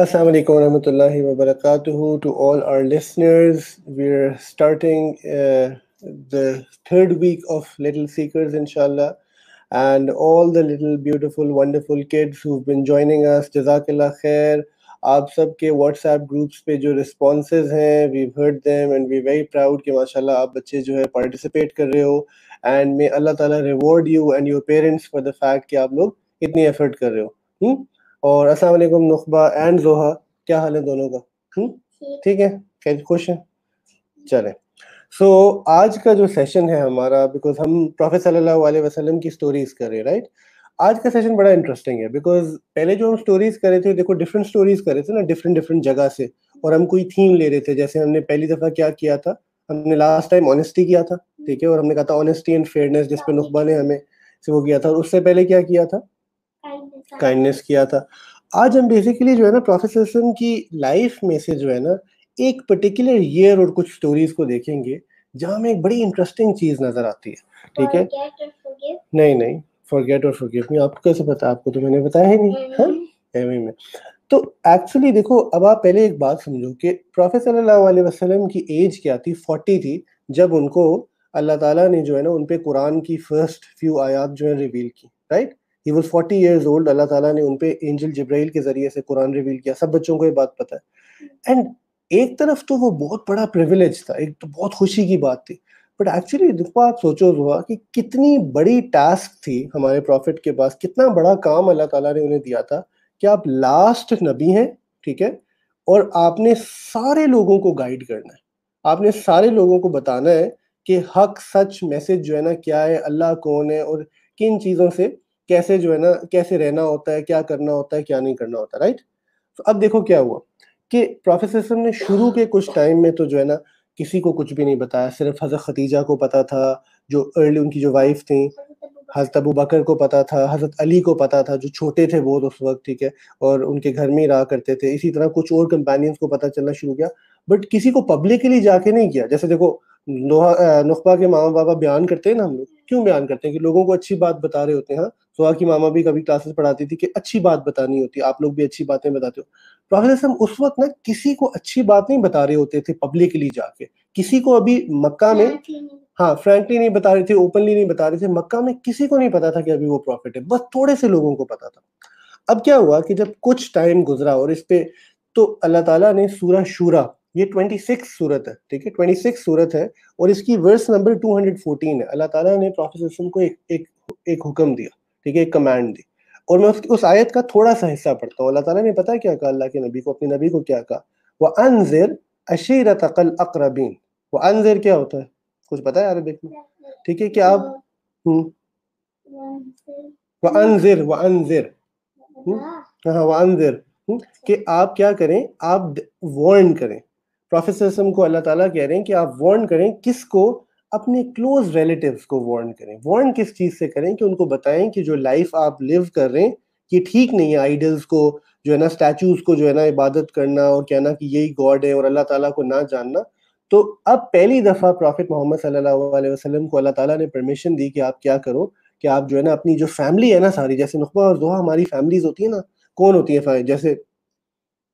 Assalamu alaikum warahmatullahi wabarakatuh to all our listeners. We're starting uh, the third week of Little Seekers, inshallah. And all the little beautiful, wonderful kids who've been joining us, Jazakallah khair. आप सब के WhatsApp groups पे जो responses हैं we heard them and we very proud कि माशाल्लाह आप बच्चे जो है पार्टिसिपेट कर रहे हो एंड मे अल्लाह ताला reward you and your parents for the fact कि आप लोग इतनी एफर्ट कर रहे हो हुँ? और अस्सलाम वालेकुम नुखबा एंड जोहा क्या हाल है दोनों का हम्म? ठीक है खैर खुश हैं चलें सो so, आज का जो सेशन है हमारा बिकॉज हम प्रोफेट सल्लल्लाहु अलैहि वसल्लम की स्टोरीज कर रहे हैं राइट आज का सेशन बड़ा इंटरेस्टिंग है बिकॉज पहले जो हम स्टोरीज कर रहे थे देखो डिफरेंट स्टोरीज कर रहे थे ना डिफरेंट डिफरेंट जगह से और हम कोई थीम ले रहे थे जैसे हमने पहली दफा क्या किया था हमने लास्ट टाइम ऑनेस्टी किया था ठीक है और हमने कहा था ऑनेस्टी एंड फेयरनेस जिसपे नुकबा ने हमें से वो किया था और उससे पहले क्या किया था काइंडनेस किया था आज हम बेसिकली जो है ना प्रोफेसर की लाइफ में से जो है ना एक पर्टिकुलर ईयर और कुछ स्टोरीज को देखेंगे जहाँ हमें एक बड़ी इंटरेस्टिंग चीज नजर आती है ठीक है नहीं नहीं फॉरगेट और फॉरगिव मी आपको कैसे पता आपको तो मैंने बताया ही नहीं हाँ एवं हम्म। में तो एक्चुअली देखो अब आप पहले एक बात समझो कि प्रॉफेट सल्लल्लाहु अलैहि वसल्लम की एज क्या थी फोर्टी थी जब उनको अल्लाह ताला ने जो है ना उन पे कुरान की फर्स्ट फ्यू आयात जो है रिवील की right he was forty years old अल्लाह ताला ने उन एंजल जब्राइल के जरिए से कुरान रिवील किया सब बच्चों को ये बात पता है एंड एक तरफ तो वो बहुत बड़ा प्रिविलेज था एक तो बहुत खुशी की बात थी बट एक्चुअली देखो आप सोचो हुआ कि कितनी बड़ी टास्क थी हमारे प्रॉफिट के पास कितना बड़ा काम अल्लाह ताला ने उन्हें दिया था कि आप लास्ट नबी हैं ठीक है और आपने सारे लोगों को गाइड करना है आपने सारे लोगों को बताना है कि हक सच मैसेज जो है ना क्या है अल्लाह कौन है और किन चीज़ों से कैसे जो है ना कैसे रहना होता है क्या करना होता है क्या नहीं करना होता राइट तो अब देखो क्या हुआ कि प्रोफेसर ने शुरू के कुछ टाइम में तो जो है ना किसी को कुछ भी नहीं बताया सिर्फ हजरत खतीजा को पता था जो अर्ली उनकी जो वाइफ थी हजरत अबू बकर को पता था हजरत अली को पता था जो छोटे थे बहुत उस वक्त ठीक है और उनके घर में ही रहा करते थे इसी तरह कुछ और कंपेनियंस को पता चलना शुरू किया बट किसी को पब्लिकली जाके नहीं किया जैसे देखो नुखबा के मामा बाबा बयान करते हैं ना हम लोग क्यों बयान करते हैं कि लोगों को अच्छी बात बता रहे होते हैं हाँ? सुहा की मामा भी कभी क्लासेस पढ़ाती थी कि अच्छी बात बतानी होती है आप लोग भी अच्छी बातें बताते हो प्रोफेसर उस वक्त ना किसी को अच्छी बात नहीं बता रहे होते थे पब्लिकली जाके किसी को अभी मक्का में हाँ फ्रेंकली नहीं बता रहे थे ओपनली नहीं बता रहे थे मक्का में किसी को नहीं पता था कि अभी वो प्रॉफिट है बस थोड़े से लोगों को पता था अब क्या हुआ कि जब कुछ टाइम गुजरा और इस पे तो अल्लाह ताला ने सूरा शूरा ये 26 सूरत है ठीक है 26 सूरत है और इसकी वर्स नंबर 214 है अल्लाह ताला ने प्रोफेसर को एक एक एक हुक्म दिया ठीक है कमांड दी और मैं उसकी उस आयत का थोड़ा सा हिस्सा पढ़ता हूँ अल्लाह ताला ने पता क्या कहा अल्लाह के नबी को अपने नबी को क्या कहा वह अनजर अशीर तकल अकरबीन वह अनजर क्या होता है कुछ पता है अरबिक में ठीक है क्या आप हम्म। वह अनजर वह अनजर हम्म। हाँ वह अनजर हम्म, कि आप क्या करें आप वार्न करें प्रोफेसर को अल्लाह ताला कह रहे हैं कि आप वार्न करें किसको अपने क्लोज रिलेटिव्स को वार्न करें वार्न किस चीज़ से करें कि उनको बताएं कि जो लाइफ आप लिव कर रहे हैं ये ठीक नहीं है आइडल्स को जो है ना स्टैचूज को जो है ना इबादत करना और कहना कि यही गॉड है और अल्लाह ताला को ना जानना तो अब पहली दफ़ा प्रॉफिट मोहम्मद सल्लल्लाहु वसल्लम को अल्लाह ताला ने परमिशन दी कि आप क्या करो कि आप जो है ना अपनी जो फैमिली है ना सारी जैसे नुकबा और दोहा हमारी फैमिलीज होती है ना कौन होती है जैसे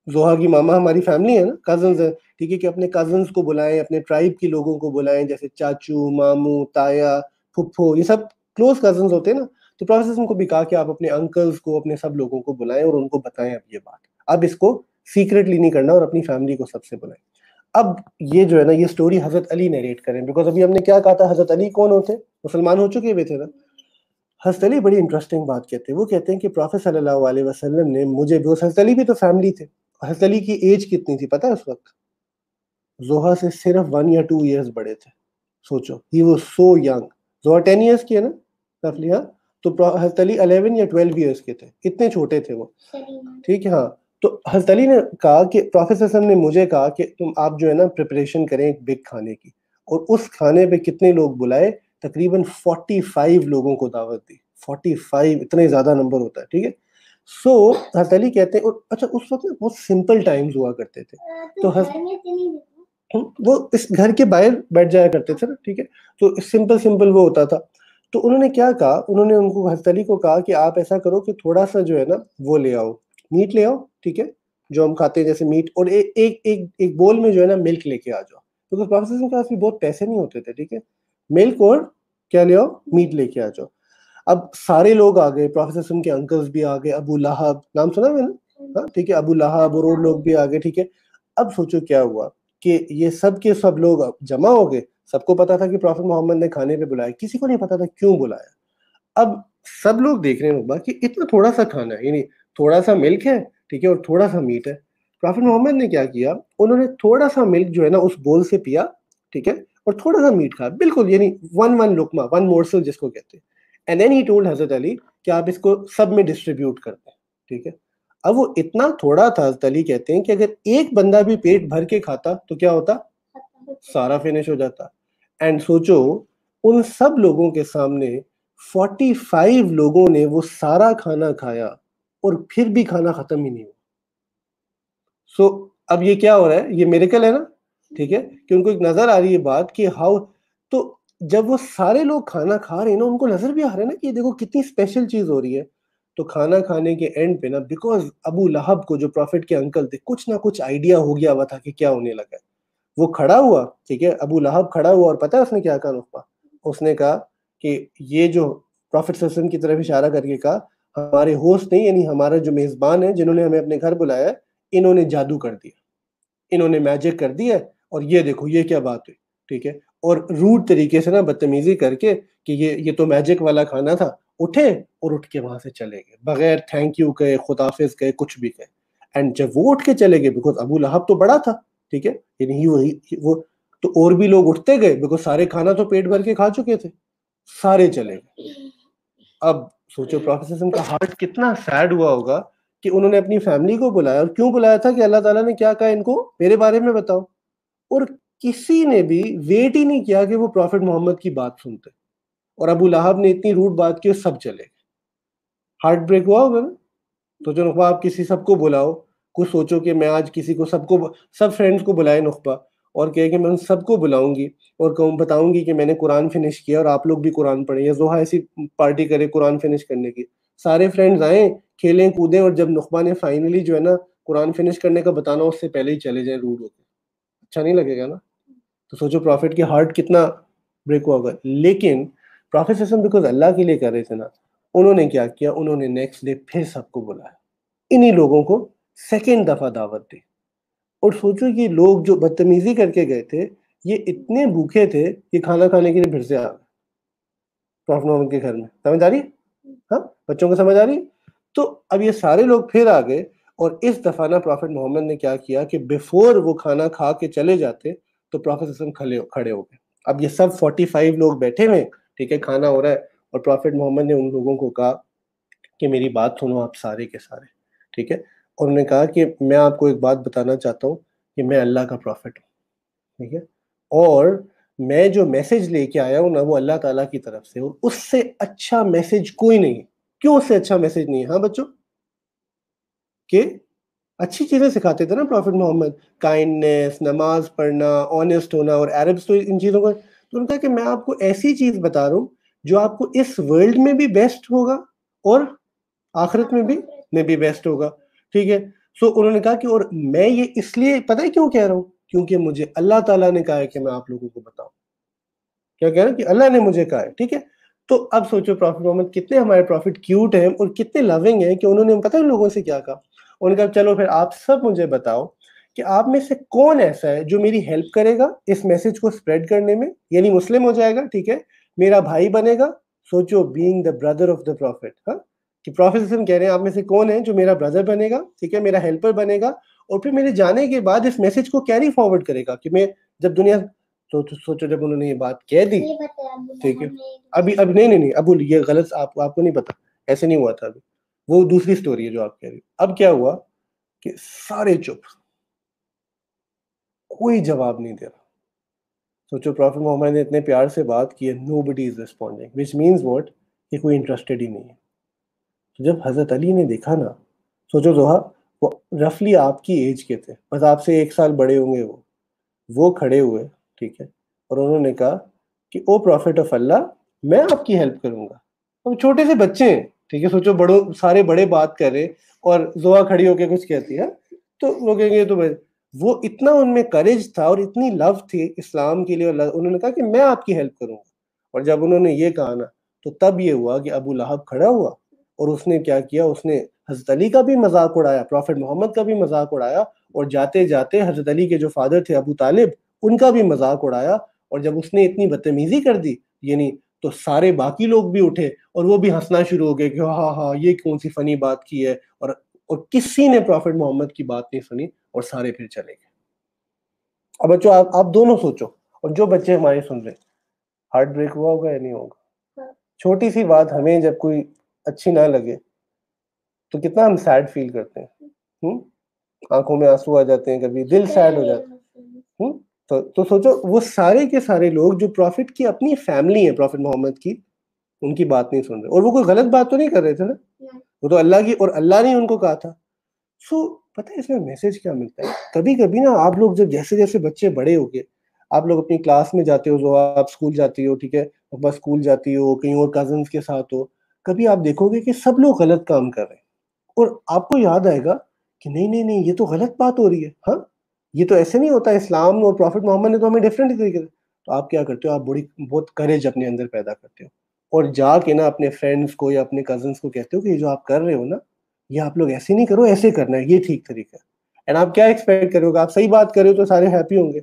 जोहा की मामा हमारी फैमिली है ना कजन है ठीक है कि अपने कजन को बुलाएं अपने ट्राइब के लोगों को बुलाएं जैसे चाचू मामू ताया फुप्फो ये सब क्लोज कजन होते हैं ना तो प्रोफेसर उनको भी कहा कि आप अपने अंकल्स को अपने सब लोगों को बुलाएं और उनको बताएं अब ये बात अब इसको सीक्रेटली नहीं करना और अपनी फैमिली को सबसे बुलाएं अब ये जो है ना ये स्टोरी हजरत अली नरेट करें बिकॉज अभी हमने क्या कहा था हजरत अली कौन होते मुसलमान हो चुके हुए थे ना हजरत अली बड़ी इंटरेस्टिंग बात कहते हैं वो कहते हैं कि प्रोफेसर वसल्लम ने मुझे भी हजरत अली भी तो फैमिली थे हसली अली की एज कितनी थी पता है उस वक्त जोहा से सिर्फ वन या टू ईयर्स बड़े थे सोचो ही वो सो यंग जोहा टेन ईयर्स की है ना रफली हाँ तो हजरत अली अलेवन या ट्वेल्व ईयर्स के थे इतने छोटे थे वो ठीक है हाँ तो हजरत अली ने कहा कि प्रोफेसर ने मुझे कहा कि तुम आप जो है ना प्रिपरेशन करें एक बिग खाने की और उस खाने पे कितने लोग बुलाए तकरीबन फोर्टी फाइव लोगों को दावत दी फोर्टी फाइव इतने ज़्यादा नंबर होता है ठीक है सो so, हथेली कहते हैं अच्छा उस वक्त बहुत सिंपल टाइम्स हुआ करते थे हाँ, तो, तो वो इस घर के बाहर बैठ जाया करते थे ना ठीक है तो सिंपल सिंपल वो होता था तो उन्होंने क्या कहा उन्होंने उनको हस्तली को कहा कि आप ऐसा करो कि थोड़ा सा जो है ना वो ले आओ मीट ले आओ ठीक है जो हम खाते हैं जैसे मीट और ए, एक ए, एक बोल में जो है ना मिल्क लेके आ जाओ क्योंकि तो के बहुत पैसे नहीं होते थे ठीक है मिल्क और क्या ले आओ मीट लेके आ जाओ अब सारे लोग आ गए प्रोफेसर सिम के अंकल्स भी आ गए अबू लहाब नाम सुना मैंने हाँ ठीक है अबू लहाब और लोग भी आ गए ठीक है अब सोचो क्या हुआ कि ये सब के सब लोग जमा हो गए सबको पता था कि प्रॉफिट मोहम्मद ने खाने पे बुलाया किसी को नहीं पता था क्यों बुलाया अब सब लोग देख रहे हैं कि इतना थोड़ा सा खाना है यानी थोड़ा सा मिल्क है ठीक है और थोड़ा सा मीट है प्रॉफिट मोहम्मद ने क्या किया उन्होंने थोड़ा सा मिल्क जो है ना उस बोल से पिया ठीक है और थोड़ा सा मीट खा बिल्कुल यानी वन वन लुकमा वन मोरसल जिसको कहते हैं एंड देन ही टोल्ड हजरत अली कि आप इसको सब में डिस्ट्रीब्यूट कर दें ठीक है अब वो इतना थोड़ा था हजरत अली कहते हैं कि अगर एक बंदा भी पेट भर के खाता तो क्या होता सारा फिनिश हो जाता एंड सोचो उन सब लोगों के सामने 45 लोगों ने वो सारा खाना खाया और फिर भी खाना खत्म ही नहीं हुआ सो so, अब ये क्या हो रहा है ये मेरेकल है ना ठीक है कि उनको एक नजर आ रही है बात कि हाउ तो जब वो सारे लोग खाना खा रहे हैं ना उनको नजर भी आ रहा है ना कि देखो कितनी स्पेशल चीज हो रही है तो खाना खाने के एंड पे ना बिकॉज अबू लहब को जो प्रॉफिट के अंकल थे कुछ ना कुछ आइडिया हो गया हुआ था कि क्या होने लगा है वो खड़ा हुआ ठीक है अबू लहब खड़ा हुआ और पता है उसने क्या कहा नुकमा उसने कहा कि ये जो प्रॉफिट की तरफ इशारा करके कहा हमारे होस्ट नहीं यानी हमारा जो मेजबान है जिन्होंने हमें अपने घर बुलाया इन्होंने जादू कर दिया इन्होंने मैजिक कर दिया और ये देखो ये क्या बात हुई ठीक है और रूट तरीके से ना बदतमीजी करके कि ये ये तो मैजिक वाला खाना था उठे और उठ के वहां से चले गए बगैर थैंक यू कहे खुदाफिज कहे कुछ भी कहे एंड जब वो उठ के चले गए बिकॉज अबू लहब तो बड़ा था ठीक है यानी वो वो तो और भी लोग उठते गए बिकॉज सारे खाना तो पेट भर के खा चुके थे सारे चले गए अब सोचो प्रोफेसर का हार्ट कितना सैड हुआ होगा कि उन्होंने अपनी फैमिली को बुलाया और क्यों बुलाया था कि अल्लाह ताला ने क्या कहा इनको मेरे बारे में बताओ और किसी ने भी वेट ही नहीं किया कि वो प्रॉफिट मोहम्मद की बात सुनते और अबू लहाब ने इतनी रूट बात की सब चले गए हार्ट ब्रेक हुआ होगा ना तो जो नुकबा आप किसी सबको बुलाओ कुछ सोचो कि मैं आज किसी को सबको सब फ्रेंड्स को बुलाए नुकबा और कहे कि मैं उन सबको बुलाऊंगी और कहूँ बताऊंगी कि मैंने कुरान फिनिश किया और आप लोग भी कुरान पढ़े या जोहा ऐसी पार्टी करे कुरान फिनिश करने की सारे फ्रेंड्स आए खेलें कूदें और जब नुकबा ने फाइनली जो है ना कुरान फिनिश करने का बताना उससे पहले ही चले जाए रूट होकर अच्छा नहीं लगेगा ना तो सोचो प्रॉफिट की हार्ट कितना ब्रेक हुआ होगा लेकिन प्रॉफिट सिस्टम बिकॉज अल्लाह के लिए कर रहे थे ना उन्होंने क्या किया उन्होंने नेक्स्ट डे फिर सबको बुलाया इन्हीं लोगों को सेकेंड दफ़ा दावत दी और सोचो ये लोग जो बदतमीजी करके गए थे ये इतने भूखे थे कि खाना खाने के लिए फिर से आ गए प्रॉफिट मोहम्मद के घर में समझ आ रही हाँ बच्चों को समझ आ रही तो अब ये सारे लोग फिर आ गए और इस दफ़ा ना प्रॉफिट मोहम्मद ने क्या किया कि बिफोर वो खाना खा के चले जाते तो प्रॉफिट वसलम खड़े खड़े हो गए अब ये सब फोर्टी फाइव लोग बैठे हुए ठीक है खाना हो रहा है और प्रॉफिट मोहम्मद ने उन लोगों को कहा कि मेरी बात सुनो आप सारे के सारे ठीक है और उन्होंने कहा कि मैं आपको एक बात बताना चाहता हूँ कि मैं अल्लाह का प्रॉफिट हूँ ठीक है और मैं जो मैसेज लेके आया हूँ ना वो अल्लाह ताला की तरफ से और उससे अच्छा मैसेज कोई नहीं क्यों उससे अच्छा मैसेज नहीं है हाँ बच्चों के अच्छी चीज़ें सिखाते थे ना प्रॉफिट मोहम्मद काइंडनेस नमाज पढ़ना ऑनेस्ट होना और अरब्स तो इन चीज़ों का तो उन्होंने कहा कि मैं आपको ऐसी चीज़ बता रहा हूँ जो आपको इस वर्ल्ड में भी बेस्ट होगा और आखिरत में भी में भी बेस्ट होगा ठीक है सो उन्होंने कहा कि और मैं ये इसलिए पता है क्यों कह रहा हूँ क्योंकि मुझे अल्लाह ताला ने कहा है कि मैं आप लोगों को बताऊं क्या कह रहा हूँ कि अल्लाह ने मुझे कहा है ठीक है तो अब सोचो प्रॉफिट मोहम्मद कितने हमारे प्रॉफिट क्यूट हैं और कितने लविंग हैं कि उन्होंने पता है लोगों से क्या कहा उन्होंने कहा चलो फिर आप सब मुझे बताओ कि आप में से कौन ऐसा है जो मेरी हेल्प करेगा इस मैसेज को स्प्रेड करने में यानी मुस्लिम हो जाएगा ठीक है मेरा भाई बनेगा सोचो being the brother of the prophet हाँ कि प्रोफेसर कह रहे हैं आप में से कौन है जो मेरा ब्रदर बनेगा ठीक है मेरा हेल्पर बनेगा और फिर मेरे जाने के बाद इस मैसेज को कैरी फॉरवर्ड करेगा कि मैं जब दुनिया तो, तो सोचो जब उन्होंने ये बात कह दी ठीक है अभी अब नहीं नहीं नहीं अबुल ये गलत आपको आपको नहीं पता ऐसे नहीं हुआ था अभी वो दूसरी स्टोरी है जो आप कह रही हो अब क्या हुआ कि सारे चुप कोई जवाब नहीं दे रहा सोचो प्रॉफिट मोहम्मद ने इतने प्यार से बात की है nobody is responding which means what कि कोई इंटरेस्टेड ही नहीं है तो जब हज़रत अली ने देखा ना सोचो जोहा वो रफली आपकी एज के थे बस आपसे एक साल बड़े होंगे वो वो खड़े हुए ठीक है और उन्होंने कहा कि ओ प्रॉफिट ऑफ अल्लाह मैं आपकी हेल्प करूंगा हम छोटे से बच्चे हैं ठीक है सोचो बड़ो सारे बड़े बात कर रहे और जोआ खड़ी होके कुछ कहती है तो वो कहेंगे तो भाई वो इतना उनमें करेज था और इतनी लव थी इस्लाम के लिए और उन्होंने कहा कि मैं आपकी हेल्प करूंगा और जब उन्होंने ये कहा ना तो तब ये हुआ कि अबू लहब खड़ा हुआ और उसने क्या किया उसने हजरत अली का भी मजाक उड़ाया प्रॉफिट मोहम्मद का भी मजाक उड़ाया और जाते जाते हजरत अली के जो फादर थे अबू तालिब उनका भी मजाक उड़ाया और जब उसने इतनी बदतमीजी कर दी यानी तो सारे बाकी लोग भी उठे और वो भी हंसना शुरू हो गए कि हाँ हाँ ये कौन सी फनी बात की है और और किसी ने प्रॉफिट मोहम्मद की बात नहीं सुनी और सारे फिर चले गए अब बच्चों आप आप दोनों सोचो और जो बच्चे हमारे सुन रहे हार्ट ब्रेक हुआ होगा या नहीं होगा हाँ। छोटी सी बात हमें जब कोई अच्छी ना लगे तो कितना हम सैड फील करते हैं हाँ। हम्म? आंखों में आंसू आ जाते हैं कभी दिल सैड हो जाता है तो, तो सोचो वो सारे के सारे लोग जो प्रॉफिट की अपनी फैमिली है प्रॉफिट मोहम्मद की उनकी बात नहीं सुन रहे और वो कोई गलत बात तो नहीं कर रहे थे ना वो तो अल्लाह की और अल्लाह ने उनको कहा था सो पता है इसमें मैसेज क्या मिलता है कभी कभी ना आप लोग जब जैसे जैसे बच्चे बड़े हो गए आप लोग अपनी क्लास में जाते हो जो आप स्कूल जाती हो ठीक है अब स्कूल जाती हो कहीं और कजन के साथ हो कभी आप देखोगे कि सब लोग गलत काम कर रहे हैं और आपको याद आएगा कि नहीं नहीं नहीं ये तो गलत बात हो रही है हाँ ये तो ऐसे नहीं होता इस्लाम और प्रॉफिट मोहम्मद ने तो हमें डिफरेंट ही तरीके तो आप क्या करते हो आप बड़ी बहुत करेज अपने अंदर पैदा करते हो और जाके ना अपने फ्रेंड्स को या अपने कजन्स को कहते हो कि ये जो आप कर रहे हो ना ये आप लोग ऐसे नहीं करो ऐसे करना है ये ठीक तरीका है एंड आप क्या एक्सपेक्ट करोगे आप सही बात करो तो सारे हैप्पी होंगे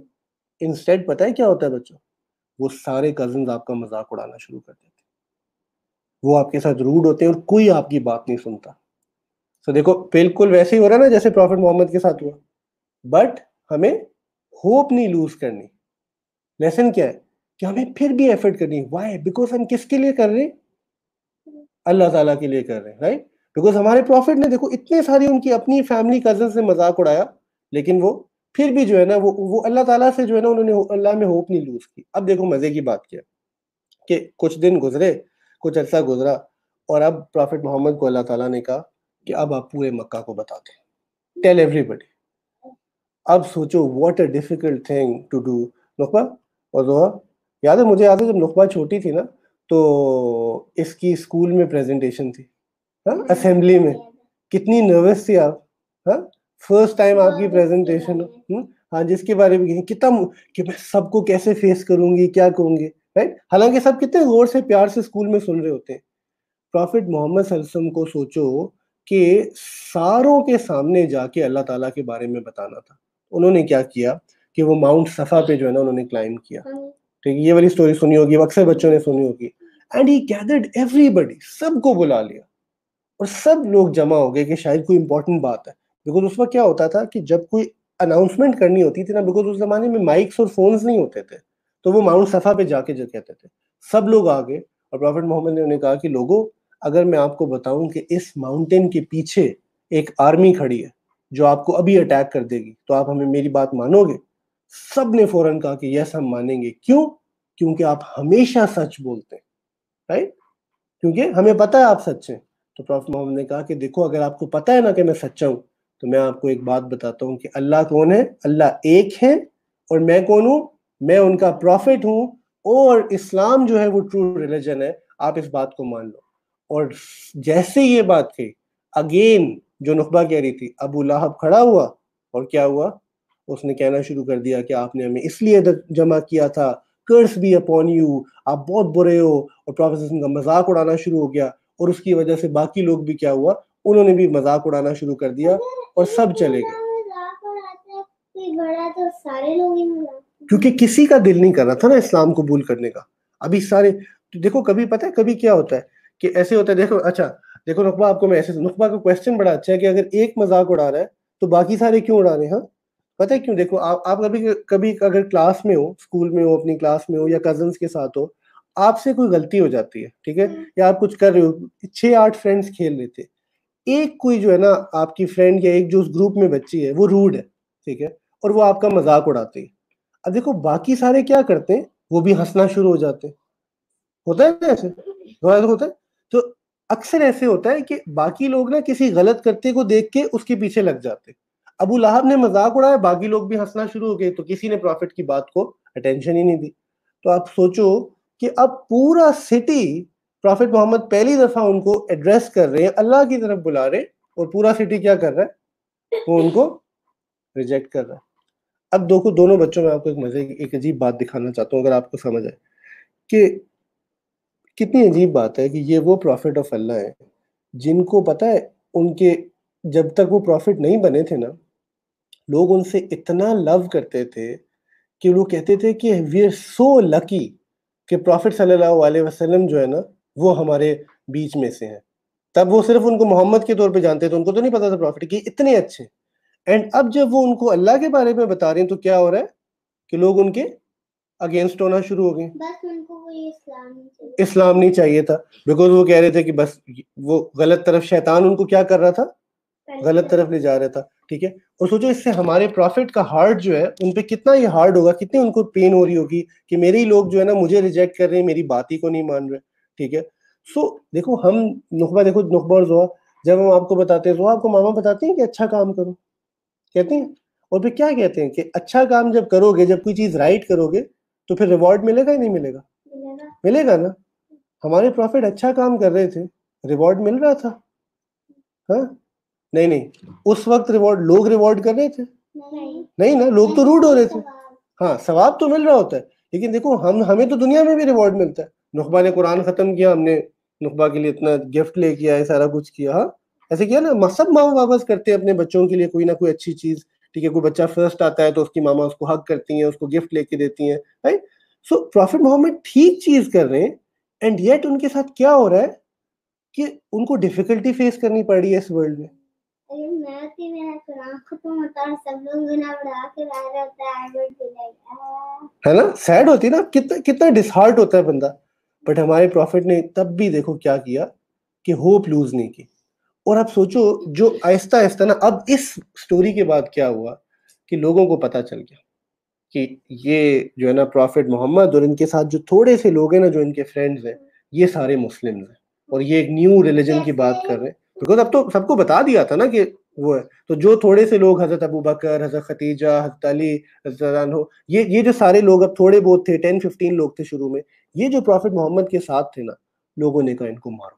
इंस्टेड पता है क्या होता है बच्चों वो सारे कजन आपका मजाक उड़ाना शुरू कर देते वो आपके साथ रूड होते हैं और कोई आपकी बात नहीं सुनता तो देखो बिल्कुल वैसे ही हो रहा है ना जैसे प्रॉफिट मोहम्मद के साथ हुआ बट हमें होप नहीं लूज करनी लेसन क्या है कि हमें फिर भी एफर्ट करनी वाई बिकॉज हम किसके लिए कर रहे हैं अल्लाह ताला के लिए कर रहे हैं राइट बिकॉज हमारे प्रॉफिट ने देखो इतने सारी उनकी अपनी फैमिली कजन से मजाक उड़ाया लेकिन वो फिर भी जो है ना वो वो अल्लाह ताला से जो है ना उन्होंने अल्लाह में होप नहीं लूज की अब देखो मजे की बात क्या कि कुछ दिन गुजरे कुछ अर्सा गुजरा और अब प्रॉफिट मोहम्मद को अल्लाह ताला ने कहा कि अब आप पूरे मक्का को बता दें टेल एवरीबडी अब सोचो what a difficult thing to do नुकबा और दोहा याद है मुझे याद है जब नुकबा छोटी थी ना तो इसकी स्कूल में प्रेजेंटेशन थी असेंबली हाँ, हम्म। में कितनी नर्वस थी आप हाँ फर्स्ट टाइम आपकी प्रेजेंटेशन हाँ, हम्म, हाँ जिसके बारे में कितना कि मैं सबको कैसे फेस करूंगी क्या कहूंगी राइट हालांकि सब कितने गौर से प्यार से स्कूल में सुन रहे होते हैं प्रॉफिट मोहम्मद सलसम को सोचो कि सारों के सामने जाके अल्लाह ताला के बारे में बताना था उन्होंने क्या किया कि वो माउंट सफा पे जो है ना उन्होंने क्लाइम किया हाँ ठीक है ये वाली स्टोरी सुनी होगी अक्सर बच्चों ने सुनी होगी एंड ही गैदर्ड एवरीबडी सबको बुला लिया और सब लोग जमा हो गए कि शायद कोई इंपॉर्टेंट बात है बिकॉज उस वक्त क्या होता था कि जब कोई अनाउंसमेंट करनी होती थी ना बिकॉज उस जमाने में माइक्स और फोन्स नहीं होते थे तो वो माउंट सफा पे जाके जो कहते थे सब लोग आ गए और प्रॉफिट मोहम्मद ने उन्हें कहा कि लोगों अगर मैं आपको बताऊं कि इस माउंटेन के पीछे एक आर्मी खड़ी है जो आपको अभी अटैक कर देगी तो आप हमें मेरी बात मानोगे सब ने फौरन कहा कि यस हम मानेंगे क्यों क्योंकि आप हमेशा सच बोलते हैं राइट क्योंकि हमें पता है आप सच्चे हैं तो प्रॉफिट मोहम्मद ने कहा कि देखो अगर आपको पता है ना कि मैं सच्चा हूं तो मैं आपको एक बात बताता हूँ कि अल्लाह कौन है अल्लाह एक है और मैं कौन हूं मैं उनका प्रॉफिट हूं और इस्लाम जो है वो ट्रू रिलीजन है आप इस बात को मान लो और जैसे ये बात थी अगेन जो नुखबा कह रही थी अबू लाहब खड़ा हुआ और क्या हुआ उसने कहना शुरू कर दिया कि आपने हमें इसलिए जमा किया था कर्स भी अपॉन यू आप बहुत बुरे हो और प्रोफेसर का मजाक उड़ाना शुरू हो गया और उसकी वजह से बाकी लोग भी क्या हुआ उन्होंने भी मजाक उड़ाना शुरू कर दिया और सब चले गए क्योंकि किसी का दिल नहीं कर रहा था ना इस्लाम कबूल करने का अभी सारे तो देखो कभी पता है कभी क्या होता है कि ऐसे होता है देखो अच्छा देखो नुकबा आपको मैं ऐसे नुकबा का क्वेश्चन बड़ा अच्छा है कि अगर एक मजाक उड़ा रहा है तो बाकी सारे क्यों उड़ा रहे हैं हाँ? पता है क्यों देखो आप आप कभी कभी अगर क्लास में हो स्कूल में हो अपनी क्लास में हो या कजन के साथ हो आपसे कोई गलती हो जाती है ठीक है हम्म। या आप कुछ कर रहे हो छः आठ फ्रेंड्स खेल रहे थे एक कोई जो है ना आपकी फ्रेंड या एक जो उस ग्रुप में बच्ची है वो रूड है ठीक है और वो आपका मजाक उड़ाती है अब देखो बाकी सारे क्या करते हैं वो भी हंसना शुरू हो जाते हैं होता है ना ऐसे होता है अक्सर ऐसे होता है कि बाकी लोग ना किसी गलत करते को देख के उसके पीछे लग जाते अबू लाहब ने मजाक उड़ाया बाकी लोग भी हंसना शुरू हो गए तो किसी ने प्रॉफिट की बात को अटेंशन ही नहीं दी तो आप सोचो कि अब पूरा सिटी प्रॉफिट मोहम्मद पहली दफा उनको एड्रेस कर रहे हैं अल्लाह की तरफ बुला रहे और पूरा सिटी क्या कर रहा है वो उनको रिजेक्ट कर रहा है अब देखो दोनों बच्चों में आपको एक मजे एक अजीब बात दिखाना चाहता हूँ अगर आपको समझ आए कि कितनी अजीब बात है कि ये वो प्रॉफिट ऑफ अल्लाह है जिनको पता है उनके जब तक वो प्रॉफिट नहीं बने थे ना लोग उनसे इतना लव करते थे कि लोग कहते थे कि वी आर सो लकी कि प्रॉफिट सल्लल्लाहु अलैहि वसल्लम जो है ना वो हमारे बीच में से हैं तब वो सिर्फ उनको मोहम्मद के तौर पे जानते थे उनको तो नहीं पता था प्रॉफिट कि इतने अच्छे एंड अब जब वो उनको अल्लाह के बारे में बता रहे हैं तो क्या हो रहा है कि लोग उनके अगेंस्ट होना शुरू हो गए इस्लाम नहीं चाहिए था बिकॉज वो कह रहे थे कि बस वो गलत तरफ शैतान उनको क्या कर रहा था गलत तो तरफ ले जा रहा था ठीक है और सोचो इससे हमारे प्रॉफिट का हार्ट जो है उन पे कितना ये हार्ड होगा कितनी उनको पेन हो रही होगी कि मेरे ही लोग जो है ना मुझे रिजेक्ट कर रहे हैं मेरी बात ही को नहीं मान रहे ठीक है सो देखो हम नुखबा देखो नुकबा और जुआ जब हम आपको बताते हैं जो आपको मामा बताते हैं कि अच्छा काम करो कहते हैं और फिर क्या कहते हैं कि अच्छा काम जब करोगे जब कोई चीज राइट करोगे तो फिर रिवॉर्ड मिलेगा या नहीं मिलेगा मिलेगा ना हमारे प्रॉफिट अच्छा काम कर रहे थे रिवॉर्ड मिल रहा था हा? नहीं नहीं उस वक्त रिवॉर्ड लोग रिवॉर्ड कर रहे थे नहीं, नहीं ना लोग तो रूड हो रहे थे हाँ सवाब तो मिल रहा होता है लेकिन देखो हम हमें तो दुनिया में भी रिवॉर्ड मिलता है नुकबा ने कुरान खत्म किया हमने नुकबा के लिए इतना गिफ्ट ले किया है सारा कुछ किया हाँ ऐसे किया ना सब माँ वापस करते हैं अपने बच्चों के लिए कोई ना कोई अच्छी चीज ठीक है कोई बच्चा फर्स्ट आता है तो उसकी मामा उसको हक करती हैं उसको गिफ्ट लेके देती हैं राइट सो प्रॉफिट मोहम्मद ठीक चीज कर रहे हैं एंड येट उनके साथ क्या हो रहा है कि उनको डिफिकल्टी फेस करनी पड़ रही है इस वर्ल्ड में तो तो है ना सैड होती ना कितना कितना डिसहार्ट होता है बंदा बट हमारे प्रॉफिट ने तब भी देखो क्या किया कि होप लूज नहीं की और आप सोचो जो आहिस्ता आहिस्ता ना अब इस स्टोरी के बाद क्या हुआ कि लोगों को पता चल गया कि ये जो है ना प्रॉफिट मोहम्मद और इनके साथ जो थोड़े से लोग हैं ना जो इनके फ्रेंड्स हैं ये सारे मुस्लिम हैं और ये एक न्यू रिलीजन की बात कर रहे हैं बिकॉज अब तो सबको बता दिया था ना कि वो है तो जो थोड़े से लोग हजरत अबू बकर हजरत खतीजा हजरत अली हजरत हो ये ये जो सारे लोग अब थोड़े बहुत थे टेन फिफ्टीन लोग थे शुरू में ये जो प्रॉफिट मोहम्मद के साथ थे ना लोगों ने कहा इनको मारो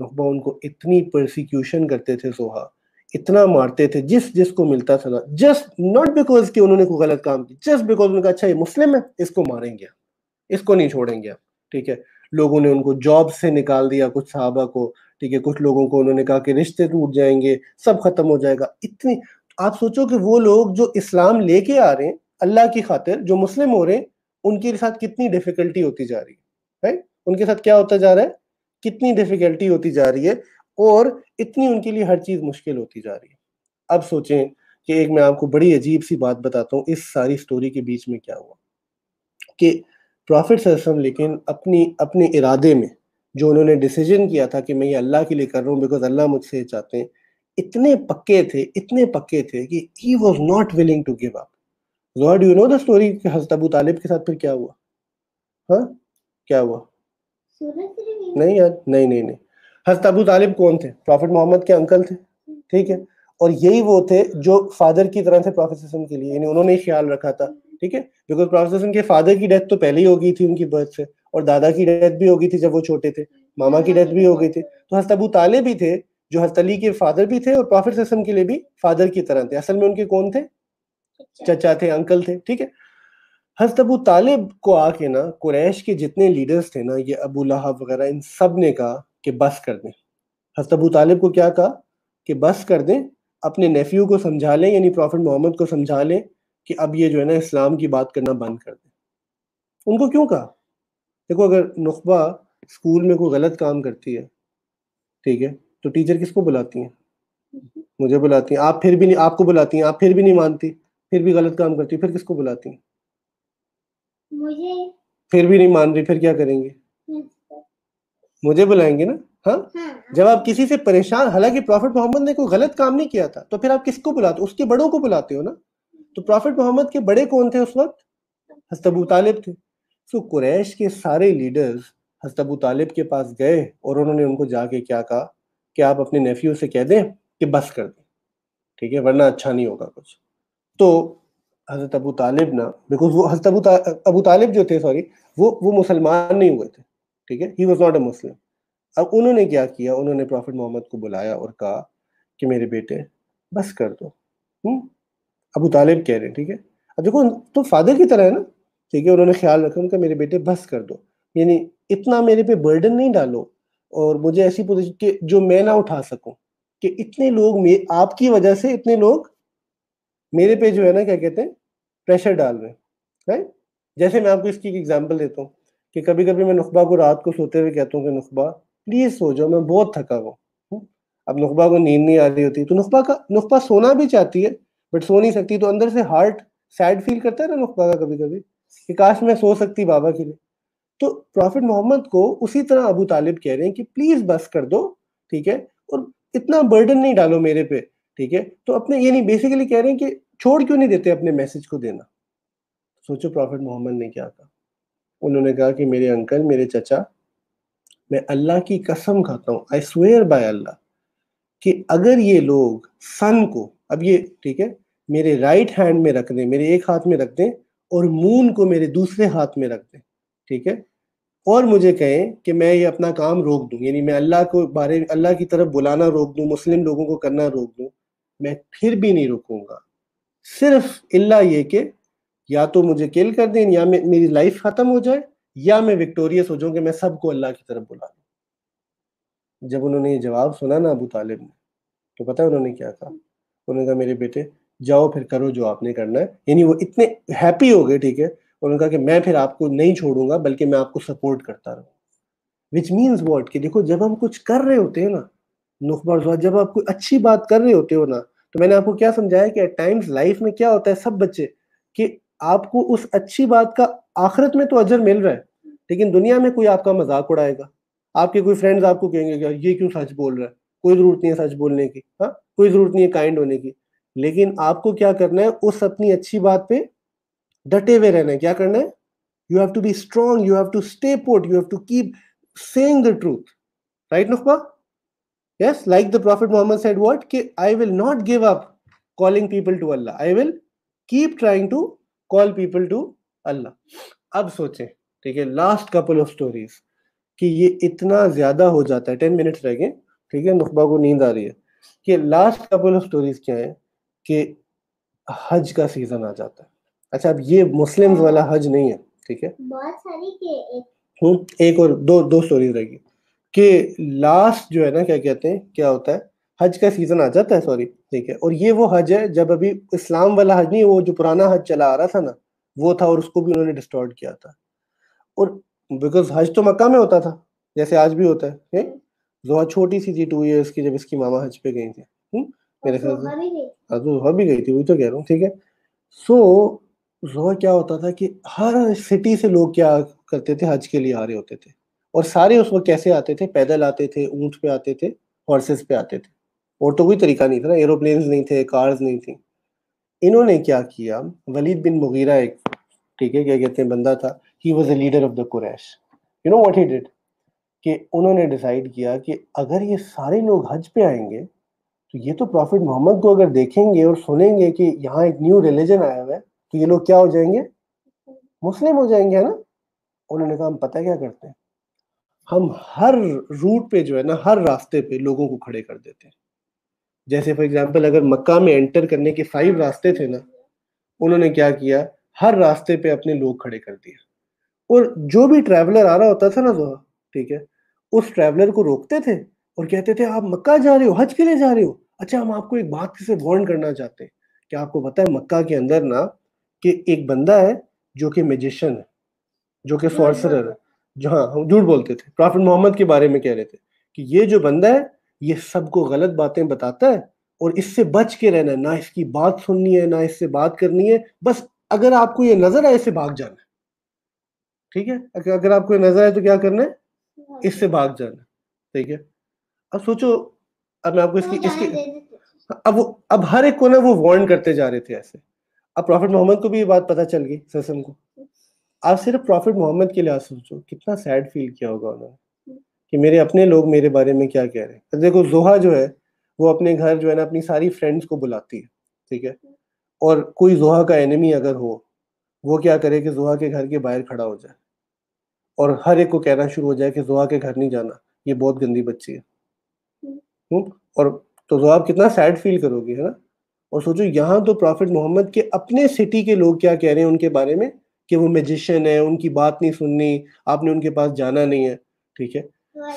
रुकबा उनको इतनी प्रोसिक्यूशन करते थे सोहा इतना मारते थे जिस जिसको मिलता था ना जस्ट नॉट बिकॉज कि उन्होंने कोई गलत काम किया जस्ट बिकॉज उनका अच्छा ये मुस्लिम है इसको मारेंगे इसको नहीं छोड़ेंगे ठीक है लोगों ने उनको जॉब से निकाल दिया कुछ साहबा को ठीक है कुछ लोगों को उन्होंने कहा कि रिश्ते टूट जाएंगे सब खत्म हो जाएगा इतनी आप सोचो कि वो लोग जो इस्लाम लेके आ रहे हैं अल्लाह की खातिर जो मुस्लिम हो रहे हैं उनके साथ कितनी डिफिकल्टी होती जा रही है राइट उनके साथ क्या होता जा रहा है कितनी डिफिकल्टी होती जा रही है और इतनी उनके लिए हर चीज़ मुश्किल होती जा रही है अब सोचें कि एक मैं आपको बड़ी अजीब सी बात बताता हूँ इस सारी स्टोरी के बीच में क्या हुआ कि प्रॉफिट सरसम लेकिन अपनी अपने इरादे में जो उन्होंने डिसीजन किया था कि मैं ये अल्लाह के लिए कर रहा हूँ बिकॉज अल्लाह मुझसे चाहते हैं इतने पक्के थे इतने पक्के थे कि he was not willing to give up lord you know the story हजरत अबू तालिब के साथ फिर क्या हुआ हाँ क्या हुआ नहीं यार नहीं नहीं नहीं हजरत अबू तालिब कौन थे प्रॉफिट मोहम्मद के अंकल थे ठीक है और यही वो थे जो फादर की तरह थे प्रोफेसर के लिए यानी उन्होंने ख्याल रखा था ठीक है बिकॉज प्रोफेसर के फादर की डेथ तो पहले ही हो गई थी उनकी बर्थ से और दादा की डेथ भी हो गई थी जब वो छोटे थे मामा की डेथ भी हो गई थी तो हस्त अबू ताले भी थे जो हस्त अली के फादर भी थे और प्रॉफिट के लिए भी फादर की तरह थे असल में उनके कौन थे चचा थे अंकल थे ठीक है हजरत अबू तालिब को आके ना कुरैश के जितने लीडर्स थे ना ये अबू लहब वगैरह इन सब ने कहा कि बस कर दें हजरत अबू तालिब को क्या कहा कि बस कर दें अपने नेफ्यू को समझा लें यानी प्रॉफिट मोहम्मद को समझा लें कि अब ये जो है ना इस्लाम की बात करना बंद कर दें उनको क्यों कहा देखो अगर नुखबा स्कूल में कोई गलत काम करती है ठीक है तो टीचर किसको बुलाती हैं मुझे बुलाती हैं आप फिर भी नहीं आपको बुलाती हैं आप फिर भी नहीं मानती फिर भी गलत काम करती फिर किसको बुलाती हैं मुझे फिर भी नहीं मान रही फिर क्या करेंगे मुझे बुलाएंगे ना हाँ? हाँ जब आप किसी से परेशान हालांकि प्रॉफिट मोहम्मद ने कोई गलत काम नहीं किया था तो फिर आप किसको बुलाते उसके बड़ों को बुलाते हो ना तो प्रॉफिट मोहम्मद के बड़े कौन थे उस वक्त हस्तबू तालिब थे सो कुरैश के सारे लीडर्स हस्तबू तालिब के पास गए और उन्होंने उनको जाके क्या कहा कि आप अपने नेफ्यू से कह दें कि बस कर दें ठीक है वरना अच्छा नहीं होगा कुछ तो हजरत अबू तालिब ना बिकॉज वो हजरत अबू ता, अबू तालिब जो थे सॉरी वो वो मुसलमान नहीं हुए थे ठीक है ही वॉज नॉट ए मुस्लिम अब उन्होंने क्या किया उन्होंने प्रॉफिट मोहम्मद को बुलाया और कहा कि मेरे बेटे बस कर दो हम्म? अबू तालिब कह रहे हैं ठीक है अब देखो तो फादर की तरह है ना ठीक है उन्होंने ख्याल रखा उनका मेरे बेटे बस कर दो यानी इतना मेरे पे बर्डन नहीं डालो और मुझे ऐसी पोजिशन जो मैं ना उठा सकूं कि इतने लोग आपकी वजह से इतने लोग मेरे पे जो है ना क्या कहते हैं प्रेशर डाल रहे हैं राइट जैसे मैं आपको इसकी एक एग्जाम्पल देता हूँ कि कभी कभी मैं नुखबा को रात को सोते हुए कहता हूँ कि नुखबा प्लीज़ सो जाओ मैं बहुत थका हुआ अब नुखबा को नींद नहीं आ रही होती तो नुखबा का नुखबा सोना भी चाहती है बट सो नहीं सकती तो अंदर से हार्ट सैड फील करता है ना नुखबा का कभी कभी कि काश मैं सो सकती बाबा के लिए तो प्रॉफिट मोहम्मद को उसी तरह अबू तालिब कह रहे हैं कि प्लीज़ बस कर दो ठीक है और इतना बर्डन नहीं डालो मेरे पे ठीक है तो अपने ये नहीं बेसिकली कह रहे हैं कि छोड़ क्यों नहीं देते अपने मैसेज को देना सोचो प्रॉफिट मोहम्मद ने क्या कहा उन्होंने कहा कि मेरे अंकल मेरे चचा मैं अल्लाह की कसम खाता हूँ आई स्वेयर बाय अल्लाह कि अगर ये लोग सन को अब ये ठीक है मेरे राइट हैंड में रख दें मेरे एक हाथ में रख दें और मून को मेरे दूसरे हाथ में रख दें ठीक है और मुझे कहें कि मैं ये अपना काम रोक दूं यानी मैं अल्लाह को बारे अल्लाह की तरफ बुलाना रोक दूं मुस्लिम लोगों को करना रोक दूं मैं फिर भी नहीं रुकूंगा सिर्फ इल्ला ये कि या तो मुझे किल कर दें या मेरी लाइफ खत्म हो जाए या मैं विक्टोरियस हो जाऊं कि मैं सबको अल्लाह की तरफ बुला दू जब उन्होंने ये जवाब सुना ना अबू तालिब ने तो पता है उन्होंने क्या कहा उन्होंने कहा मेरे बेटे जाओ फिर करो जो आपने करना है यानी वो इतने हैप्पी हो गए ठीक है उन्होंने कहा कि मैं फिर आपको नहीं छोड़ूंगा बल्कि मैं आपको सपोर्ट करता रहूँ विच मीन्स वॉट कि देखो जब हम कुछ कर रहे होते हैं ना नुकबा जब आप कोई अच्छी बात कर रहे होते हो ना तो मैंने आपको क्या समझाया कि एट टाइम्स लाइफ में क्या होता है सब बच्चे कि आपको उस अच्छी बात का आखिरत में तो अजर मिल रहा है लेकिन दुनिया में कोई आपका मजाक उड़ाएगा आपके कोई फ्रेंड्स आपको कहेंगे कि ये क्यों सच बोल रहा है कोई जरूरत नहीं है सच बोलने की हाँ कोई जरूरत नहीं है काइंड होने की लेकिन आपको क्या करना है उस अपनी अच्छी बात पे डटे हुए रहना है क्या करना है you have to be strong you have to stay put you have to keep saying the truth right नुकबा yes like the prophet muhammad said what i will not give up calling people to allah i will keep trying to call people to allah ab soche theek hai last couple of stories ki ye itna zyada ho jata hai 10 minutes reh gaye theek hai नुकबा ko neend aa rahi hai ki last couple of stories kya hai ki हज का season आ जाता है अच्छा अब ये Muslims वाला हज नहीं है ठीक है बहुत सारी के एक, एक और दो दो स्टोरी रहेगी कि लास्ट जो है ना क्या कहते हैं क्या होता है हज का सीजन आ जाता है सॉरी ठीक है और ये वो हज है जब अभी इस्लाम वाला हज नहीं वो जो पुराना हज चला आ रहा था ना वो था और उसको भी उन्होंने डिस्टॉर्ड किया था और बिकॉज हज तो मक्का में होता था जैसे आज भी होता है नहीं? जोहा छोटी सी थी टू ईयर्स की जब इसकी मामा हज पे गई थी हम्म, मेरे ख्याल से हाँ, तो जोहा भी गई थी वही तो कह रहा हूँ ठीक है सो जोहा क्या होता था कि हर सिटी से लोग क्या करते थे हज के लिए आ रहे होते थे और सारे उस वक्त कैसे आते थे पैदल आते थे ऊंट पे आते थे हॉर्सेस पे आते थे और तो कोई तरीका नहीं था ना एरोप्लेन नहीं थे कार्स नहीं थी इन्होंने क्या किया वलीद बिन मुगीरा एक ठीक है क्या कहते हैं बंदा था he was a leader of the Quraysh you know what he did कि उन्होंने डिसाइड किया कि अगर ये सारे लोग हज पे आएंगे तो ये तो प्रॉफिट मोहम्मद को अगर देखेंगे और सुनेंगे कि यहाँ एक न्यू रिलीजन आया हुआ है तो ये लोग क्या हो जाएंगे मुस्लिम हो जाएंगे है ना उन्होंने कहा हम पता क्या करते हैं हम हर रूट पे जो है ना हर रास्ते पे लोगों को खड़े कर देते हैं जैसे फॉर एग्जाम्पल अगर मक्का में एंटर करने के फाइव रास्ते थे ना उन्होंने क्या किया हर रास्ते पे अपने लोग खड़े कर दिए और जो भी ट्रैवलर आ रहा होता था ना जो ठीक है उस ट्रैवलर को रोकते थे और कहते थे आप मक्का जा रहे हो हज के लिए जा रहे हो अच्छा हम आपको एक बात से वॉर्न करना चाहते हैं क्या आपको पता है मक्का के अंदर ना कि एक बंदा है जो कि मेजिशियन है जो कि फॉर्सर हाँ हाँ है जो हाँ हम झूठ बोलते थे प्रॉफिट मोहम्मद के बारे में कह रहे थे कि ये जो बंदा है ये सबको गलत बातें बताता है और इससे बच के रहना है ना इसकी बात सुननी है ना इससे बात करनी है बस अगर आपको ये नजर आए इससे भाग जाना ठीक है अगर, अगर आपको ये नजर आए तो क्या करना है इससे भाग जाना ठीक है अब सोचो अब मैं आपको इसकी इसकी अब वो अब हर एक को ना वो वार्न करते जा रहे थे ऐसे अब प्रॉफिट मोहम्मद को भी ये बात पता चल गई ससम को आप सिर्फ प्रॉफिट मोहम्मद के लिए सोचो कितना सैड फील किया होगा उन्होंने कि मेरे अपने लोग मेरे बारे में क्या कह रहे हैं देखो जोहा जो है वो अपने घर जो है ना अपनी सारी फ्रेंड्स को बुलाती है ठीक है और कोई जोहा का एनिमी अगर हो वो क्या करे कि जोहा के घर के बाहर खड़ा हो जाए और हर एक को कहना शुरू हो जाए कि जोहा के घर नहीं जाना ये बहुत गंदी बच्ची है हम्म? और तो जोहा आप कितना सैड फील करोगे है ना और सोचो यहाँ तो प्रॉफिट मोहम्मद के अपने सिटी के लोग क्या कह रहे हैं उनके बारे में कि वो मेजिशियन है उनकी बात नहीं सुननी आपने उनके पास जाना नहीं है ठीक है तो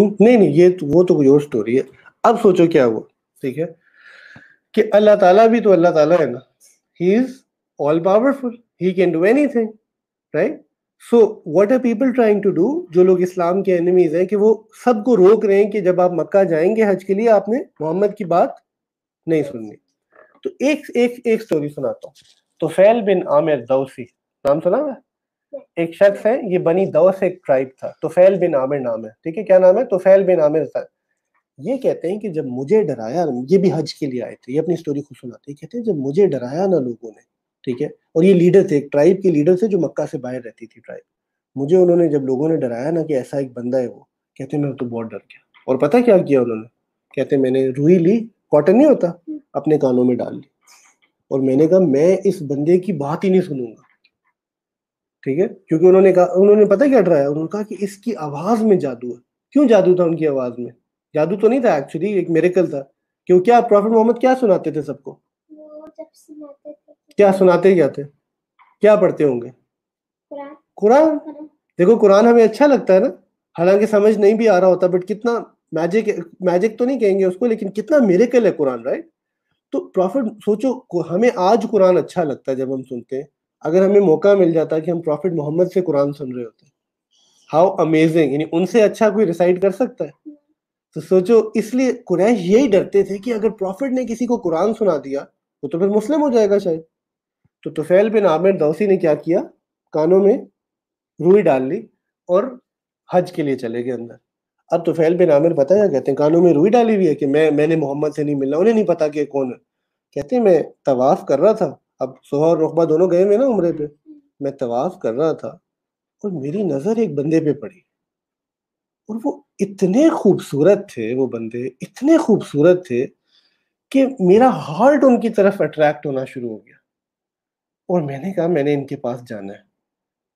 हम्म, नहीं नहीं ये तो, वो तो कोई और स्टोरी है अब सोचो क्या हुआ ठीक है कि अल्लाह ताला भी तो अल्लाह ताला है ना he is all powerful he can do anything right so what are people trying to do जो लोग इस्लाम के एनिमीज हैं कि वो सबको रोक रहे हैं कि जब आप मक्का जाएंगे हज के लिए आपने मोहम्मद की बात नहीं सुननी तो एक एक एक स्टोरी सुनाता हूँ तो फैल बिन आमिर दौसी नाम सुना है हाँ। एक शख्स है ये बनी दौस एक ट्राइब था तो फैल बिन आमिर नाम है ठीक है क्या नाम है तो फैल बिन आमिर था ये कहते हैं कि जब मुझे डराया ये भी हज के लिए आए थे ये अपनी स्टोरी खुद सुनाते हैं कहते हैं जब मुझे डराया ना लोगों ने ठीक है और ये लीडर थे एक ट्राइब के लीडर थे जो मक्का से बाहर रहती थी ट्राइब मुझे उन्होंने जब लोगों ने डराया ना कि ऐसा एक बंदा है वो कहते मैं तो बहुत डर गया और पता क्या किया उन्होंने कहते मैंने रुई ली कॉटन नहीं होता अपने कानों में डाल ली और मैंने कहा मैं इस बंदे की बात ही नहीं सुनूंगा ठीक है क्योंकि उन्होंने कहा उन्होंने पता क्या डराया उन्होंने कहा कि इसकी आवाज में जादू है क्यों जादू था उनकी आवाज में जादू तो नहीं था एक्चुअली एक मेरेकल था क्योंकि आप प्रॉफिट मोहम्मद क्या सुनाते थे सबको क्या सुनाते क्या थे क्या पढ़ते होंगे कुरान देखो कुरान हमें अच्छा लगता है ना हालांकि समझ नहीं भी आ रहा होता बट कितना मैजिक मैजिक तो नहीं कहेंगे उसको लेकिन कितना मेरेकल है कुरान राइट तो प्रॉफिट सोचो हमें आज कुरान अच्छा लगता है जब हम सुनते हैं अगर हमें मौका मिल जाता कि हम प्रॉफिट मोहम्मद से कुरान सुन रहे होते हाउ अमेजिंग यानी उनसे अच्छा कोई रिसाइड कर सकता है तो सोचो इसलिए कुरैश यही डरते थे कि अगर प्रॉफिट ने किसी को कुरान सुना दिया वो तो फिर मुस्लिम हो जाएगा शायद तो तुफैल बिन आमिर दौसी ने क्या किया कानों में रूई डाल ली और हज के लिए चले गए अंदर अब तो फैल बिन आमिर पता है कहते हैं कानों में रुई डाली हुई है कि मैं मैंने मोहम्मद से नहीं मिला उन्हें नहीं पता कि कौन है कहते हैं मैं तवाफ कर रहा था अब सोहा और रुखबा दोनों गए हुए ना उम्र पे मैं तवाफ कर रहा था और मेरी नज़र एक बंदे पे पड़ी और वो इतने खूबसूरत थे वो बंदे इतने खूबसूरत थे कि मेरा हार्ट उनकी तरफ अट्रैक्ट होना शुरू हो गया और मैंने कहा मैंने इनके पास जाना है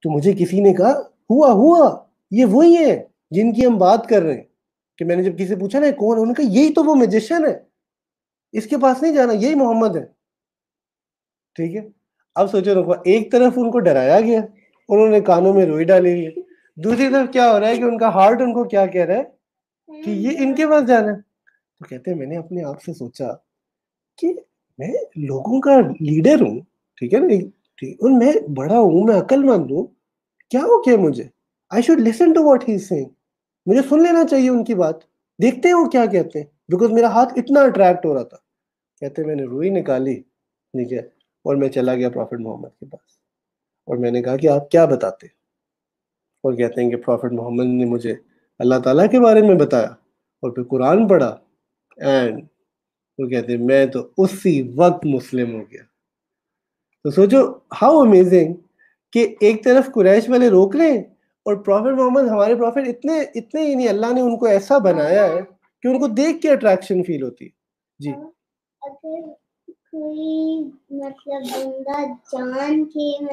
तो मुझे किसी ने कहा हुआ हुआ ये वही है जिनकी हम बात कर रहे हैं कि मैंने जब किसी से पूछा ना कौन उन्होंने कहा यही तो वो मेजिशियन है इसके पास नहीं जाना यही मोहम्मद है ठीक है अब सोचो रखो एक तरफ उनको डराया गया उन्होंने कानों में रोई डाली हुई दूसरी तरफ क्या हो रहा है कि उनका हार्ट उनको क्या कह रहा है कि ये इनके पास जाना है तो कहते हैं मैंने अपने आप से सोचा कि मैं लोगों का लीडर हूँ ठीक है ना ठीक और मैं बड़ा हूँ मैं अक्लमंद हूँ क्या हो क्या मुझे I should listen to what he saying मुझे सुन लेना चाहिए उनकी बात देखते हैं वो क्या कहते हैं बिकॉज मेरा हाथ इतना अट्रैक्ट हो रहा था कहते मैंने रुई निकाली ठीक है और मैं चला गया प्रॉफिट मोहम्मद के पास और मैंने कहा कि आप क्या बताते और कहते हैं कि प्रॉफिट मोहम्मद ने मुझे अल्लाह ताला के बारे में बताया और फिर कुरान पढ़ा एंड वो कहते मैं तो उसी वक्त मुस्लिम हो गया तो सोचो हाउ अमेजिंग कि एक तरफ कुरैश वाले रोक रहे हैं और प्रॉफिट मोहम्मद हमारे प्रॉफिट इतने इतने ही नहीं अल्लाह ने उनको ऐसा हाँ। बनाया है कि उनको देख के अट्रैक्शन फील होती है जी हाँ, मतलब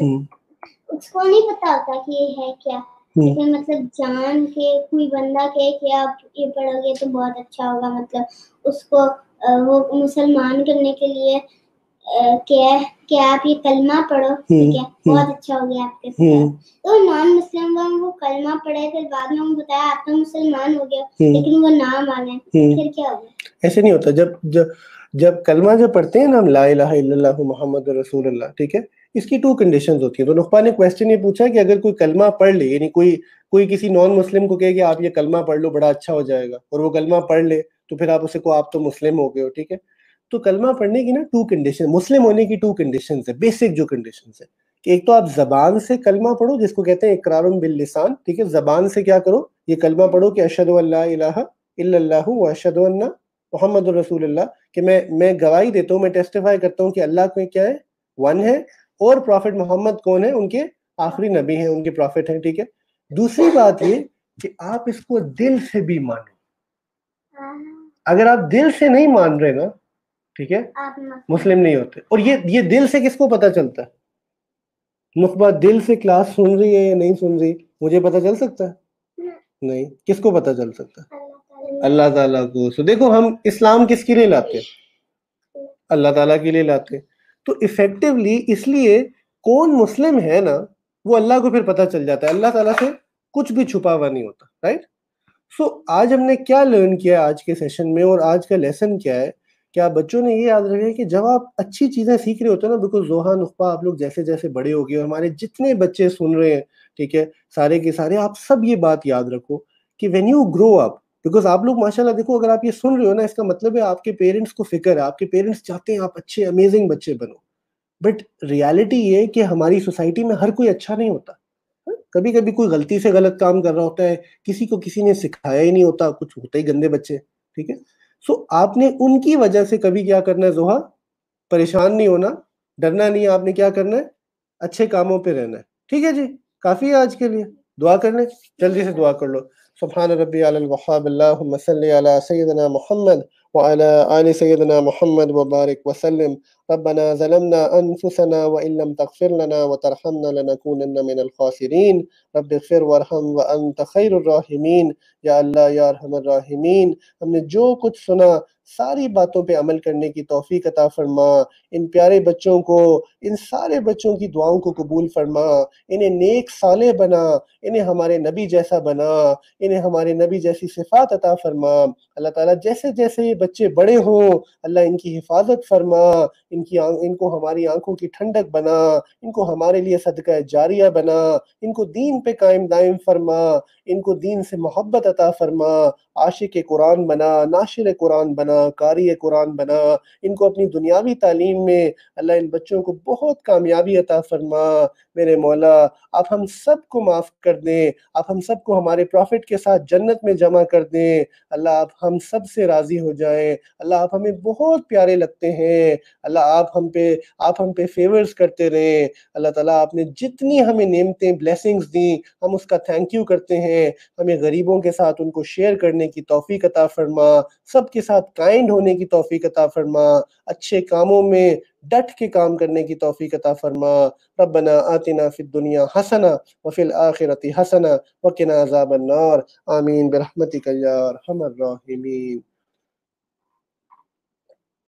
हम्म। उसको नहीं पता होता कि ये है क्या जैसे हम्म। मतलब जान के कोई बंदा कहे कि आप ये पढ़ोगे तो बहुत अच्छा होगा मतलब उसको वो मुसलमान करने के लिए कि आप ये कलमा पढ़ो हम्म, ठीक है हम्म। बहुत अच्छा हो गया आपके हम्म। तो नॉन मुस्लिम वो कलमा पढ़े फिर बाद में उनको बताया आप तो मुसलमान हो गया लेकिन वो नाम आ गए फिर क्या हो गया ऐसे नहीं होता जब जब जब कलमा जब पढ़ते हैं ना हम ला इलाहा इल्लल्लाह मोहम्मद अल्लाह ठीक है इसकी टू कंडीशंस होती है तो नुकबा ने क्वेश्चन ये पूछा कि अगर कोई कलमा पढ़ ले यानी कोई कोई किसी नॉन मुस्लिम को कहे कि आप ये कलमा पढ़ लो बड़ा अच्छा हो जाएगा और वो कलमा पढ़ ले तो फिर आप उसे को आप तो मुस्लिम हो गए हो ठीक है तो कलमा पढ़ने की ना टू कंडीशन मुस्लिम होने की टू कंडीशन है बेसिक जो कंडीशन है कि एक तो आप जबान से कलमा पढ़ो जिसको कहते हैं इकरार बिल लिसान ठीक है जबान से क्या करो ये कलमा पढ़ो कि अशद अशद मोहम्मद रसूल कि मैं मैं गवाही देता हूँ मैं टेस्टिफाई करता हूँ कि अल्लाह में क्या है वन है और प्रॉफिट मोहम्मद कौन है उनके आखिरी नबी हैं उनके प्रॉफिट हैं ठीक है दूसरी बात ये कि आप इसको दिल से भी मानो हाँ। अगर आप दिल से नहीं मान रहे ना ठीक है मुस्लिम नहीं होते और ये ये दिल से किसको पता चलता है नुकबा दिल से क्लास सुन रही है या नहीं सुन रही मुझे पता चल सकता है नहीं, नहीं। किसको पता चल सकता है अल्लाह ताला को सो तो देखो हम इस्लाम किसके लिए लाते हैं अल्लाह ताला के लिए लाते हैं तो इफेक्टिवली इसलिए कौन मुस्लिम है ना वो अल्लाह को फिर पता चल जाता है अल्लाह ताला से कुछ भी छुपा हुआ नहीं होता राइट सो so, आज हमने क्या लर्न किया आज के सेशन में और आज का लेसन क्या है क्या बच्चों ने ये याद रखा है कि जब आप अच्छी चीज़ें सीख रहे होते हो ना बिकॉज जोहा नुख्बा आप लोग जैसे जैसे बड़े हो गए और हमारे जितने बच्चे सुन रहे हैं ठीक है सारे के सारे आप सब ये बात याद रखो कि when you grow up because आप लोग माशाल्लाह देखो अगर आप ये सुन रहे हो ना इसका मतलब है आपके पेरेंट्स को फिक्र है आपके पेरेंट्स चाहते हैं आप अच्छे अमेजिंग बच्चे बनो बट रियलिटी ये है कि हमारी सोसाइटी में हर कोई अच्छा नहीं होता हाँ, कभी कभी कोई गलती से गलत काम कर रहा होता है किसी को किसी ने सिखाया ही नहीं होता कुछ होता ही गंदे बच्चे ठीक है सो आपने उनकी वजह से कभी क्या करना है जोहा परेशान नहीं होना डरना नहीं आपने क्या करना है अच्छे कामों पे रहना है ठीक है जी काफ़ी है आज के लिए दुआ कर लें जल्दी से दुआ कर लो सुबहान रबी अलवहाब सैदना मोहम्मद وعلى آل سيدنا محمد وبارك وسلم ربنا ظلمنا أنفسنا وإن لم تغفر لنا وترحمنا لنكونن من الخاسرين رب اغفر وارحم وأنت خير الراحمين الله يا या الراحمين ہم نے جو کچھ سنا सारी बातों पे अमल करने की तोफ़ी अता फरमा इन प्यारे बच्चों को इन सारे बच्चों की दुआओं को कबूल फरमा इन्हें नेक साले बना इन्हें हमारे नबी जैसा बना इन्हें हमारे नबी जैसी सिफात अता फरमा अल्लाह ताला जैसे जैसे ये बच्चे बड़े हों अल्लाह इनकी हिफाजत फरमा इनकी आ, इनको हमारी आंखों की ठंडक बना इनको हमारे लिए सदका जारिया बना इनको दीन पे कायम दायम फरमा इनको दीन से मोहब्बत अता फरमा आशिक कुरान बना नाशिर कुरान बना बना कारी कुरान बना इनको अपनी दुनियावी तालीम में अल्लाह इन बच्चों को बहुत कामयाबी अता फरमा मेरे मौला आप हम सब को माफ़ कर दें आप हम सब को हमारे प्रॉफिट के साथ जन्नत में जमा कर दें अल्लाह आप हम सब से राज़ी हो जाएं अल्लाह आप हमें बहुत प्यारे लगते हैं अल्लाह आप हम पे आप हम पे फेवर्स करते रहें अल्लाह ताला आपने जितनी हमें नेमतें ब्लेसिंग्स दी हम उसका थैंक यू करते हैं हमें गरीबों के साथ उनको शेयर करने की तोफ़ी अता फरमा सब के साथ काइंड होने की तोफ़ी अता फरमा अच्छे कामों में डट के काम करने की तोफ़ी अता फरमा रबना आतना फिर दुनिया हसना व फिल आखिरती हसना वकिना अजाबन्नार आमीन बरहमती कर हमर हमर